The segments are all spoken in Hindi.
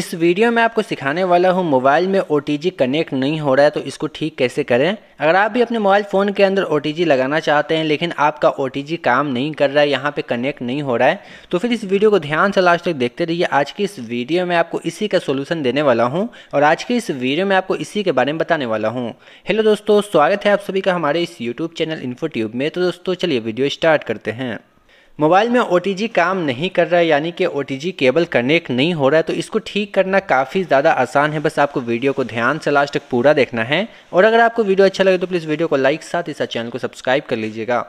इस वीडियो में आपको सिखाने वाला हूँ मोबाइल में ओ कनेक्ट नहीं हो रहा है तो इसको ठीक कैसे करें अगर आप भी अपने मोबाइल फ़ोन के अंदर ओ लगाना चाहते हैं लेकिन आपका ओ काम नहीं कर रहा है यहाँ पे कनेक्ट नहीं हो रहा है तो फिर इस वीडियो को ध्यान से लास्ट तक देखते रहिए आज की इस वीडियो में आपको इसी का सोल्यूशन देने वाला हूँ और आज की इस वीडियो में आपको इसी के बारे में बताने वाला हूँ हेलो दोस्तों स्वागत है आप सभी का हमारे इस यूट्यूब चैनल इन्फोट्यूब में तो दोस्तों चलिए वीडियो स्टार्ट करते हैं मोबाइल में ओ काम नहीं कर रहा है यानी कि ओ केबल कनेक्ट नहीं हो रहा है तो इसको ठीक करना काफ़ी ज़्यादा आसान है बस आपको वीडियो को ध्यान से लास्ट तक पूरा देखना है और अगर आपको वीडियो अच्छा लगे तो प्लीज़ वीडियो को लाइक साथ ही साथ चैनल को सब्सक्राइब कर लीजिएगा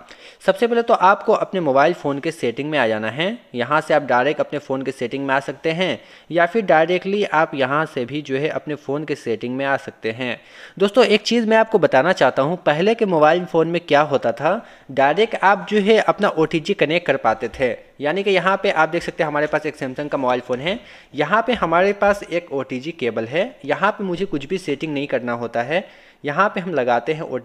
सबसे पहले तो आपको अपने मोबाइल फ़ोन के सेटिंग में आ जाना है यहाँ से आप डायरेक्ट अपने फ़ोन के सेटिंग में आ सकते हैं या फिर डायरेक्टली आप यहाँ से भी जो है अपने फ़ोन के सेटिंग में आ सकते हैं दोस्तों एक चीज़ मैं आपको बताना चाहता हूँ पहले के मोबाइल फ़ोन में क्या होता था डायरेक्ट आप जो है अपना ओ कनेक्ट कर पाते थे यानी कि यहाँ पे आप देख सकते हैं हमारे पास एक सैमसंग का मोबाइल फ़ोन है यहाँ पे हमारे पास एक ओ केबल है यहाँ पे मुझे कुछ भी सेटिंग नहीं करना होता है यहाँ पे हम लगाते हैं ओ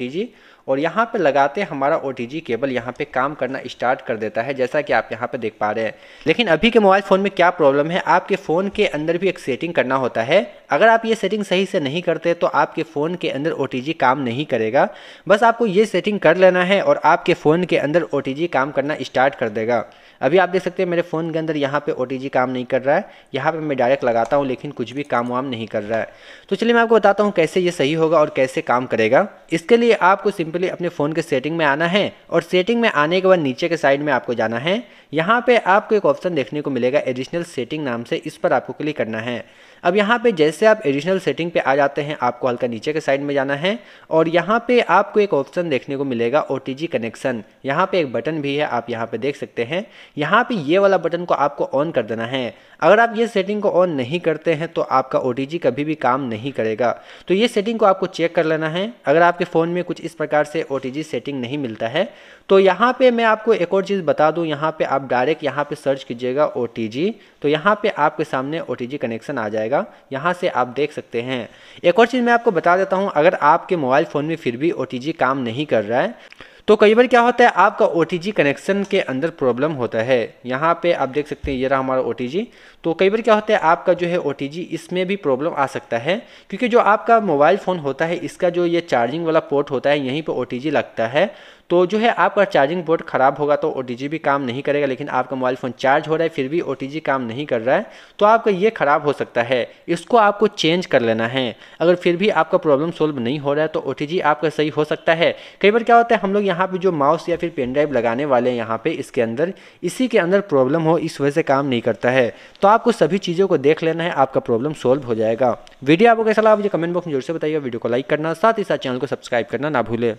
और यहाँ पे लगाते हमारा ओ केबल यहाँ पे काम करना स्टार्ट कर देता है जैसा कि आप यहाँ पे देख पा रहे हैं लेकिन अभी के मोबाइल फ़ोन में क्या प्रॉब्लम है आपके फ़ोन के अंदर भी एक सेटिंग करना होता है अगर आप ये सेटिंग सही से नहीं करते तो आपके फ़ोन के अंदर ओ काम नहीं करेगा बस आपको ये सेटिंग कर लेना है और आपके फ़ोन के अंदर ओ काम करना स्टार्ट कर देगा अभी आप देख सकते हैं मेरे फ़ोन के अंदर यहाँ पे ओ काम नहीं कर रहा है यहाँ पे मैं डायरेक्ट लगाता हूँ लेकिन कुछ भी काम वाम नहीं कर रहा है तो चलिए मैं आपको बताता हूँ कैसे ये सही होगा और कैसे काम करेगा इसके लिए आपको सिंपल के लिए अपने फ़ोन के सेटिंग में आना है और सेटिंग में आने के बाद नीचे के साइड में आपको जाना है यहाँ पे आपको एक ऑप्शन देखने को मिलेगा एडिशनल सेटिंग नाम से इस पर आपको क्लिक करना है अब यहाँ पे जैसे आप एडिशनल सेटिंग पे आ जाते हैं आपको हल्का नीचे के साइड में जाना है और यहाँ पे आपको एक ऑप्शन देखने को मिलेगा ओ कनेक्शन यहाँ पे एक बटन भी है आप यहाँ पे देख सकते हैं यहाँ पे ये वाला बटन को आपको ऑन कर देना है अगर आप ये सेटिंग को ऑन नहीं करते हैं तो आपका ओ कभी भी काम नहीं करेगा तो ये सेटिंग को आपको चेक कर लेना है अगर आपके फ़ोन में कुछ इस प्रकार से ओ सेटिंग नहीं मिलता है तो यहाँ पे मैं आपको एक और चीज़ बता दूँ यहाँ पे आप डायरेक्ट यहाँ पे सर्च कीजिएगा ओ तो यहाँ पे आपके सामने ओ कनेक्शन आ जाएगा यहाँ से आप देख सकते हैं एक और चीज़ मैं आपको बता देता हूँ अगर आपके मोबाइल फ़ोन में फिर भी ओ काम नहीं कर रहा है तो कई बार क्या होता है आपका ओ कनेक्शन के अंदर प्रॉब्लम होता है यहाँ पे आप देख सकते हैं ये रहा हमारा ओ तो कई बार क्या होता है आपका जो है ओ इसमें भी प्रॉब्लम आ सकता है क्योंकि जो आपका मोबाइल फ़ोन होता है इसका जो ये चार्जिंग वाला पोर्ट होता है यहीं पर ओ लगता है तो जो है आपका चार्जिंग बोर्ड ख़राब होगा तो ओ भी काम नहीं करेगा लेकिन आपका मोबाइल फ़ोन चार्ज हो रहा है फिर भी ओ काम नहीं कर रहा है तो आपका ये ख़राब हो सकता है इसको आपको चेंज कर लेना है अगर फिर भी आपका प्रॉब्लम सोल्व नहीं हो रहा है तो ओ आपका सही हो सकता है कई बार क्या होता है हम लोग यहाँ पर जो माउस या फिर पेन ड्राइव लगाने वाले हैं यहाँ पर इसके अंदर इसी के अंदर प्रॉब्लम हो इस वजह से काम नहीं करता है तो आपको सभी चीज़ों को देख लेना है आपका प्रॉब्लम सोल्व हो जाएगा वीडियो आपको कैसा लगा मुझे कमेंट बॉक्स में जरूर से बताइए वीडियो को लाइक करना साथ ही साथ चैनल को सब्सक्राइब करना ना भूलें